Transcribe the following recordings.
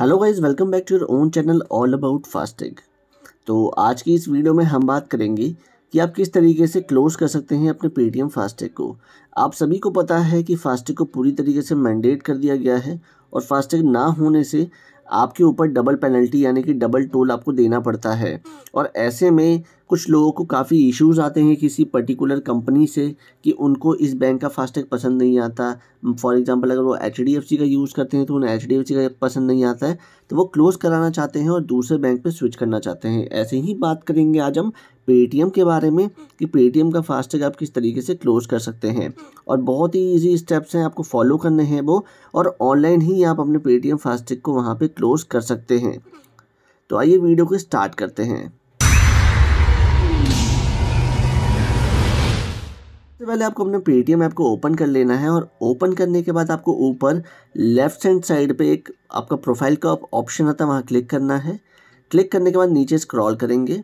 hello guys welcome back to your own channel all about fasting तो आज की इस वीडियो में हम बात करेंगे कि आप किस तरीके से क्लोज़ कर सकते हैं अपने पेटीएम फास्टैग को आप सभी को पता है कि फास्टैग को पूरी तरीके से मैंडेट कर दिया गया है और फास्टैग ना होने से आपके ऊपर डबल पेनल्टी यानी कि डबल टोल आपको देना पड़ता है और ऐसे में कुछ लोगों को काफ़ी इश्यूज आते हैं किसी पर्टिकुलर कंपनी से कि उनको इस बैंक का फास्टैग पसंद नहीं आता फॉर एग्जांपल अगर वो एच का यूज़ करते हैं तो उन्हें एच का पसंद नहीं आता है तो वो क्लोज़ कराना चाहते हैं और दूसरे बैंक पर स्विच करना चाहते हैं ऐसे ही बात करेंगे आज हम पेटीएम के बारे में कि पेटीएम का फास्टैग आप किस तरीके से क्लोज़ कर सकते हैं और बहुत ही ईजी स्टेप्स हैं आपको फॉलो करने हैं वो और ऑनलाइन ही आप अपने पेटीएम फास्टैग को वहाँ पर क्लोज़ कर सकते हैं तो आइए वीडियो को स्टार्ट करते हैं सबसे पहले आपको अपने पेटीएम ऐप को ओपन कर लेना है और ओपन करने के बाद आपको ऊपर लेफ्ट हैंड साइड पे एक आपका प्रोफाइल का ऑप्शन आता है वहाँ क्लिक करना है क्लिक करने के बाद नीचे स्क्रॉल करेंगे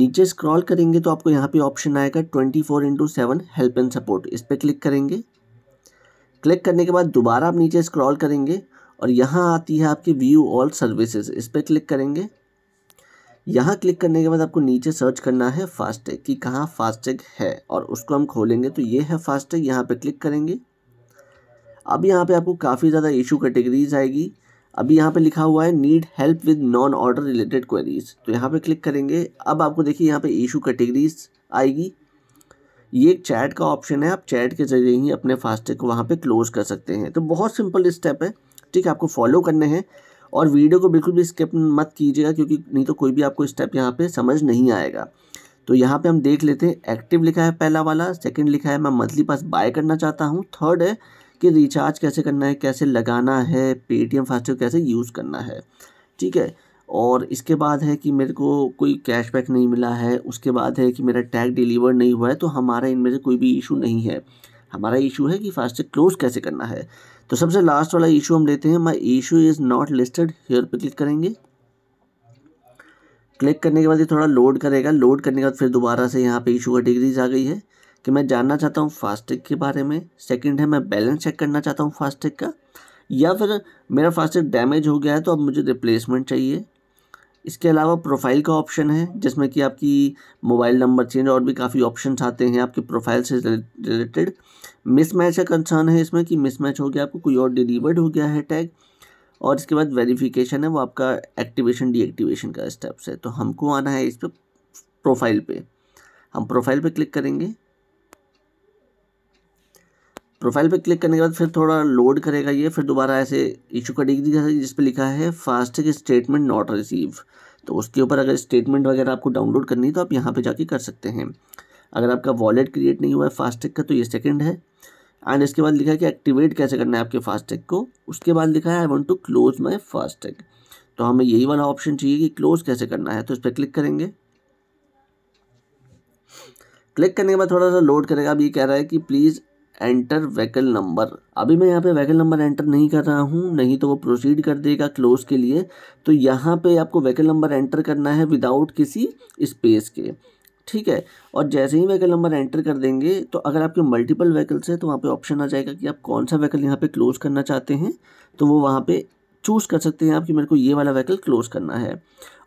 नीचे स्क्रॉल करेंगे तो आपको यहाँ पे ऑप्शन आएगा twenty four into seven help and support इस पर क्लिक करेंगे क्लिक करने के बाद दोबारा आप नीचे स्क्रॉल करेंगे और यहाँ आती है आपकी व्यू ऑल सर्विसेज इस पर क्लिक करेंगे यहाँ क्लिक करने के बाद आपको नीचे सर्च करना है फास्टैग कि कहाँ फास्टैग है और उसको हम खोलेंगे तो ये है फास्टैग यहाँ पे क्लिक करेंगे अब यहाँ पे आपको काफ़ी ज़्यादा इशू कैटेगरीज आएगी अभी यहाँ पे लिखा हुआ है need help with non order related queries तो यहाँ पे क्लिक करेंगे अब आपको देखिए यहाँ पे इशू कैटेगरीज आएगी ये एक चैट का ऑप्शन है आप चैट के जरिए ही अपने फास्टैग को वहाँ पर क्लोज कर सकते हैं तो बहुत सिंपल स्टेप है ठीक है आपको फॉलो करने हैं और वीडियो को बिल्कुल भी स्किप मत कीजिएगा क्योंकि नहीं तो कोई भी आपको स्टेप यहाँ पे समझ नहीं आएगा तो यहाँ पे हम देख लेते हैं एक्टिव लिखा है पहला वाला सेकंड लिखा है मैं मंथली पास बाय करना चाहता हूँ थर्ड है कि रिचार्ज कैसे करना है कैसे लगाना है पे फास्टैग कैसे यूज़ करना है ठीक है और इसके बाद है कि मेरे को कोई कैशबैक नहीं मिला है उसके बाद है कि मेरा टैग डिलीवर नहीं हुआ है तो हमारा इनमें से कोई भी इशू नहीं है हमारा इशू है कि फास्टैग क्लोज़ कैसे करना है तो सबसे लास्ट वाला इशू हम लेते हैं my issue is not listed here पे क्लिक करेंगे क्लिक करने के बाद ये थोड़ा लोड करेगा लोड करने के बाद फिर दोबारा से यहाँ पे इशू का डिग्रीज आ गई है कि मैं जानना चाहता हूँ फास्टैग के बारे में सेकंड है मैं बैलेंस चेक करना चाहता हूँ फास्टैग का या फिर मेरा फास्टैग डैमेज हो गया है तो अब मुझे रिप्लेसमेंट चाहिए इसके अलावा प्रोफाइल का ऑप्शन है जिसमें कि आपकी मोबाइल नंबर चेंज और भी काफ़ी ऑप्शन आते हैं आपके प्रोफाइल से रिलेटेड मिसमैच का कंसर्न है इसमें कि मिसमैच हो गया आपको कोई और डिलीवर्ड हो गया है टैग और इसके बाद वेरिफिकेशन है वो आपका एक्टिवेशन डीएक्टिवेशन का स्टेप्स है तो हमको आना है इस पर प्रोफाइल पर हम प्रोफाइल पर क्लिक करेंगे प्रोफाइल पे क्लिक करने के बाद फिर थोड़ा लोड करेगा ये फिर दोबारा ऐसे इशू करेगी जिस पर लिखा है फास्टिक स्टेटमेंट नॉट रिसीव तो उसके ऊपर अगर स्टेटमेंट वगैरह आपको डाउनलोड करनी है तो आप यहाँ पर जाके कर सकते हैं अगर आपका वॉलेट क्रिएट नहीं हुआ है फास्टैग का तो ये सेकंड है एंड इसके बाद लिखा है कि एक्टिवेट कैसे करना है आपके फास्टैग को उसके बाद लिखा है I want to close my FASTag तो हमें यही वाला ऑप्शन चाहिए कि क्लोज कैसे करना है तो इस पर क्लिक करेंगे क्लिक करने के बाद थोड़ा सा लोड करेगा अब ये कह रहा है कि प्लीज़ एंटर वहीकल नंबर अभी मैं यहाँ पे वहीकल नंबर एंटर नहीं कर रहा हूँ नहीं तो वो प्रोसीड कर देगा क्लोज के लिए तो यहाँ पे आपको वहीकल नंबर एंटर करना है विदाउट किसी स्पेस के ठीक है और जैसे ही वहीकल नंबर एंटर कर देंगे तो अगर आपके मल्टीपल व्हीकल्स हैं तो वहाँ पे ऑप्शन आ जाएगा कि आप कौन सा व्हीकल यहाँ पे क्लोज़ करना चाहते हैं तो वो वहाँ पे चूज़ कर सकते हैं आप कि मेरे को ये वाला व्हीकल क्लोज़ करना है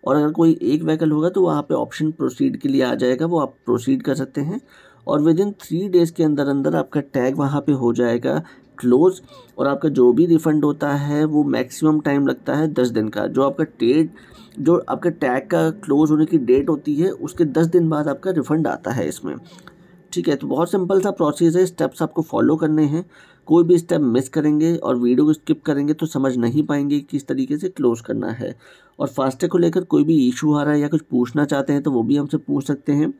और अगर कोई एक व्हीकल होगा तो वहाँ पे ऑप्शन प्रोसीड के लिए आ जाएगा वो आप प्रोसीड कर सकते हैं और विद इन थ्री डेज़ के अंदर अंदर आपका टैग वहाँ पे हो जाएगा क्लोज और आपका जो भी रिफ़ंड होता है वो मैक्सिमम टाइम लगता है दस दिन का जो आपका डेट जो आपका टैग का क्लोज होने की डेट होती है उसके दस दिन बाद आपका रिफ़ंड आता है इसमें ठीक है तो बहुत सिंपल सा प्रोसेस है स्टेप्स आपको फॉलो करने हैं कोई भी स्टेप मिस करेंगे और वीडियो को स्किप करेंगे तो समझ नहीं पाएंगे किस तरीके से क्लोज़ करना है और फास्टैग को लेकर कोई भी इशू आ रहा है या कुछ पूछना चाहते हैं तो वो भी हमसे पूछ सकते हैं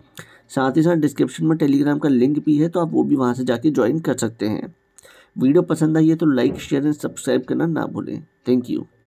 साथ ही साथ डिस्क्रिप्शन में टेलीग्राम का लिंक भी है तो आप वो भी वहाँ से जाके ज्वाइन कर सकते हैं वीडियो पसंद आई है तो लाइक शेयर एंड सब्सक्राइब करना ना भूलें थैंक यू